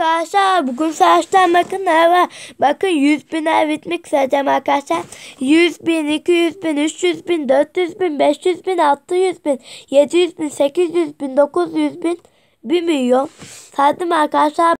arkadaşlar. Bugün saçtan bakın var. Bakın 100 bin ritmik saçacağım arkadaşlar. 100 bin, 200 bin, 300 bin, 400 bin, 500 bin, 600 bin, 700 bin, 800 bin, 900 bin, 1 milyon. Sattım arkadaşlar.